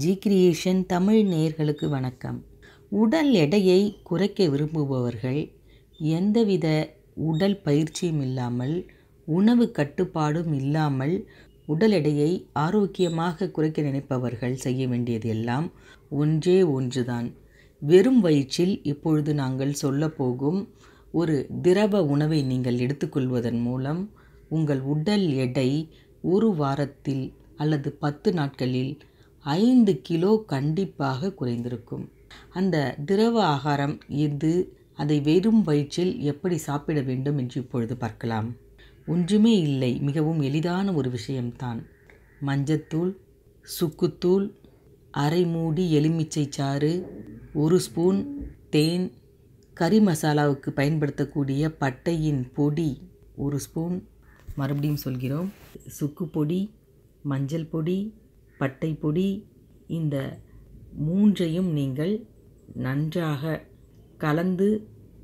G creation Tamil நேர்களுக்கு வணக்கம் உடல் எடையை குறைக்க விரும்புபவர்கள் எந்தவித உடல் பயிற்சியும் இல்லாமல் உணவு கட்டுப்பாடும் இல்லாமல் உடல் எடையை ஆரோக்கியமாக குறைக்க நினைப்பவர்கள் செய்ய வேண்டியது எல்லாம் ஒன்றே ஒன்றுதான் வெறும் வயிற்றில் இப்பொழுது நாங்கள் சொல்லப்போகும் ஒரு திரவ உணவை நீங்கள் எடுத்துக்கொள்வதன் மூலம் உங்கள் உடல் எடை ஒரு வாரத்தில் அல்லது பத்து நாட்களில் ஐந்து கிலோ கண்டிப்பாக குறைந்திருக்கும் அந்த திரவ ஆகாரம் எது அதை வெறும் வயிற்றில் எப்படி சாப்பிட வேண்டும் என்று இப்பொழுது பார்க்கலாம் ஒன்றுமே இல்லை மிகவும் எளிதான ஒரு விஷயம்தான் மஞ்சத்தூள் சுக்குத்தூள் அரை மூடி எலுமிச்சை சாறு ஒரு ஸ்பூன் தேன் கறி மசாலாவுக்கு பயன்படுத்தக்கூடிய பட்டையின் பொடி ஒரு ஸ்பூன் மறுபடியும் சொல்கிறோம் சுக்கு பொடி மஞ்சள் பொடி பட்டைப்பொடி இந்த மூன்றையும் நீங்கள் நன்றாக கலந்து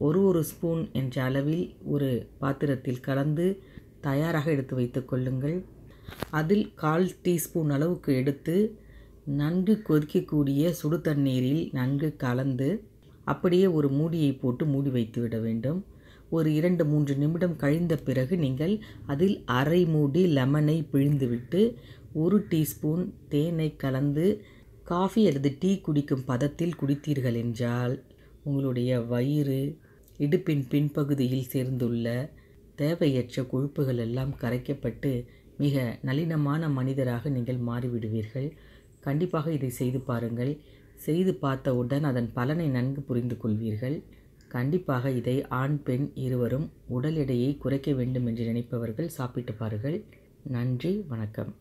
ஒரு ஒரு ஸ்பூன் என்ற அளவில் ஒரு பாத்திரத்தில் கலந்து தயாராக எடுத்து வைத்து கொள்ளுங்கள் அதில் கால் டீஸ்பூன் அளவுக்கு எடுத்து நன்கு கொதிக்கக்கூடிய சுடு தண்ணீரில் நன்கு கலந்து அப்படியே ஒரு மூடியை போட்டு மூடி வைத்து விட வேண்டும் ஒரு இரண்டு மூன்று நிமிடம் கழிந்த பிறகு நீங்கள் அதில் அரை மூடி லெமனை பிழிந்துவிட்டு ஒரு டீஸ்பூன் தேனை கலந்து காஃபி அல்லது டீ குடிக்கும் பதத்தில் குடித்தீர்கள் என்றால் உங்களுடைய வயிறு இடுப்பின் பின்பகுதியில் சேர்ந்துள்ள தேவையற்ற கொழுப்புகள் எல்லாம் கரைக்கப்பட்டு மிக நளினமான மனிதராக நீங்கள் மாறிவிடுவீர்கள் கண்டிப்பாக இதை செய்து பாருங்கள் செய்து பார்த்தவுடன் அதன் பலனை நன்கு புரிந்து கொள்வீர்கள் கண்டிப்பாக இதை ஆண் பெண் இருவரும் உடல் எடையை குறைக்க வேண்டும் என்று நினைப்பவர்கள் சாப்பிட்டு பாருங்கள் நன்றி வணக்கம்